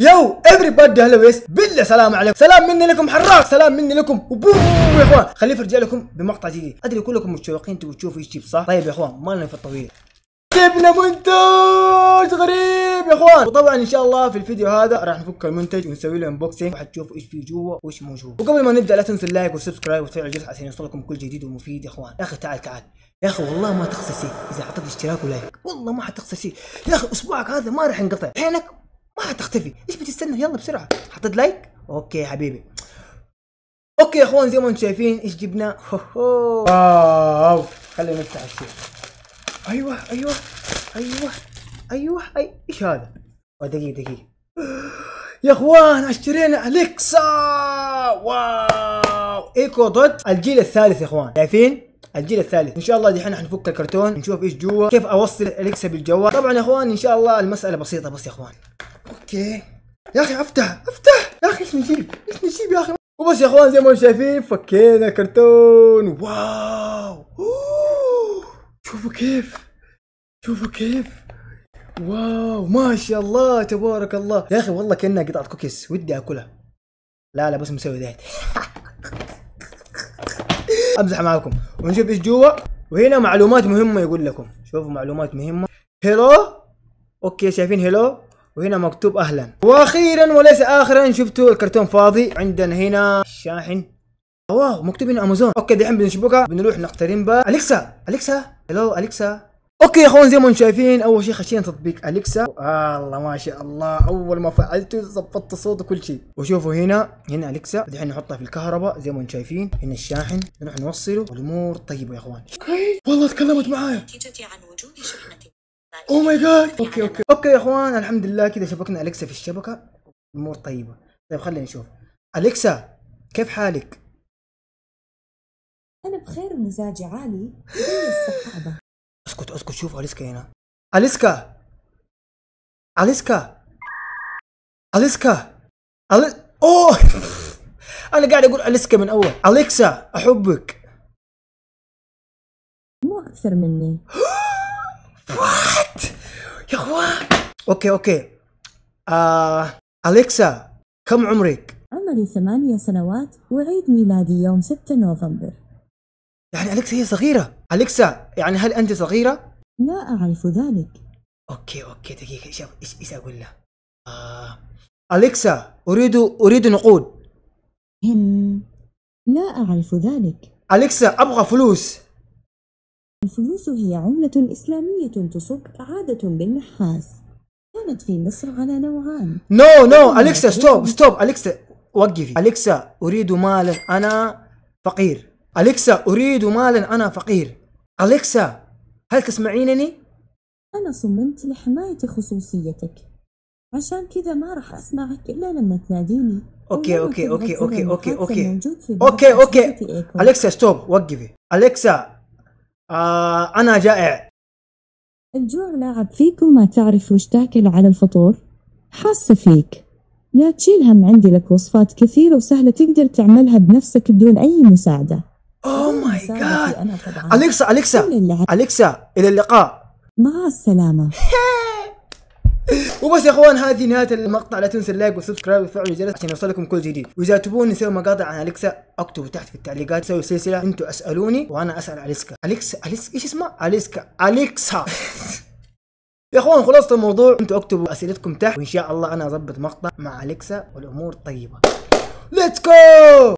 يو everybody هلا ويس بالله سلام عليكم سلام مني لكم حراق سلام مني لكم وبوم يا اخوان خليني ارجع لكم بمقطع جديد ادري كلكم متشوقين تبوا تشوفوا ايش جيب صح طيب يا اخوان ما لنا في الطويل جبنا منتج غريب يا اخوان وطبعا ان شاء الله في الفيديو هذا راح نفك المنتج ونسوي له انبوكسنج وحتشوفوا ايش فيه جوا وايش موجود وقبل ما نبدا لا تنسوا اللايك والسبسكرايب وتفعيل الجرس عشان يوصلكم كل جديد ومفيد يا اخوان يا اخي تعال تعال يا اخي والله ما تخسر شيء اذا اعطيت اشتراك ولايك والله ما حتخسر شيء يا اخي اسبوعك هذا ما راح ينقطع حينك ما هتختفي ايش بتستنى يلا بسرعه حطيت لايك اوكي يا حبيبي اوكي يا اخوان زي ما انتم شايفين ايش جبنا هو واو خلينا نفتح الشيء ايوه ايوه ايوه ايوه اي ايش هذا دقيقه دقيقه يا اخوان اشترينا اليكسا واو ايكو دوت الجيل الثالث يا اخوان شايفين الجيل الثالث ان شاء الله دحين حنفك الكرتون نشوف ايش جوا كيف اوصل اليكسا بالجوال طبعا يا اخوان ان شاء الله المساله بسيطه بس يا اخوان اوكي يا اخي افتح افتح يا اخي ايش نجيب ايش نجيب يا اخي وبس يا اخوان زي ما انتم شايفين فكينا كرتون واو أوه. شوفوا كيف شوفوا كيف واو ما شاء الله تبارك الله يا اخي والله كانها قطعه كوكيز ودي اكلها لا لا بس مسوي ذات امزح معاكم ونشوف ايش جوا وهنا معلومات مهمه يقول لكم شوفوا معلومات مهمه هلو اوكي شايفين هلو وهنا مكتوب اهلا واخيرا وليس اخرا شفتوا الكرتون فاضي عندنا هنا الشاحن واو مكتوب هنا امازون اوكي دحين بنشبكها بنروح نقترن بها اليكسا اليكسا الو اليكسا اوكي يا اخوان زي ما انتم شايفين اول شيء خشينا تطبيق اليكسا الله ما شاء الله اول ما فعلته ظبطت الصوت وكل شيء وشوفوا هنا هنا اليكسا دحين نحطها في الكهرباء زي ما انتم شايفين هنا الشاحن نروح نوصله والامور طيبه يا اخوان والله تكلمت معايا عن وجود شحنتك اوه ماي جاد اوكي اوكي اوكي يا اخوان الحمد لله كذا شبكنا اليكسا في الشبكه الامور طيبه طيب خلينا نشوف اليكسا كيف حالك؟ انا بخير مزاجي عالي زي السحابه اسكت اسكت شوف اليسكا هنا اليسكا اليسكا اليسكا اوه انا قاعد اقول اليسكا من اول اليكسا احبك مو اكثر مني اوكي اوكي آه، اليكسا كم عمرك؟ عمري ثمانية سنوات وعيد ميلادي يوم 6 نوفمبر يعني اليكسا هي صغيرة اليكسا يعني هل انت صغيرة؟ لا اعرف ذلك اوكي اوكي دقيقة ايش ايش ايش اقول لها؟ آه. اليكسا اريد اريد نقود هم لا اعرف ذلك اليكسا ابغى فلوس الفلوس هي عملة إسلامية تصب عادة بالنحاس كانت في مصر على نوعان نو نو اليكسا ستوب ستوب اليكسا وقفي اليكسا اريد مالا انا فقير اليكسا اريد مالا انا فقير اليكسا هل تسمعينني؟ انا صممت لحماية خصوصيتك عشان كذا ما راح اسمعك الا لما تناديني اوكي اوكي اوكي اوكي اوكي اوكي اوكي اوكي اليكسا ستوب وقفي اليكسا آه انا جائع الجوع لاعب فيك وما تعرف وش تاكل على الفطور حاسة فيك لا تشيل هم عندي لك وصفات كثيرة وسهلة تقدر تعملها بنفسك بدون أي مساعدة أوه ماي جاد أليكسا أليكسا أليكسا إلى اللقاء مع السلامة وبس يا اخوان هذه نهايه المقطع لا تنسوا اللايك والسبسكرايب وفعل الجرس عشان يوصلكم كل جديد واذا تبون نسوي مقاطع عن اليكسا اكتبوا تحت في التعليقات سوي سلسله انتم اسالوني وانا اسال اليكسا اليكسا اليكسا ايش اسمها اليكسا اليكسا يا اخوان خلاصه الموضوع انتم اكتبوا اسئلتكم تحت وان شاء الله انا اضبط مقطع مع اليكسا والامور طيبه ليتس جو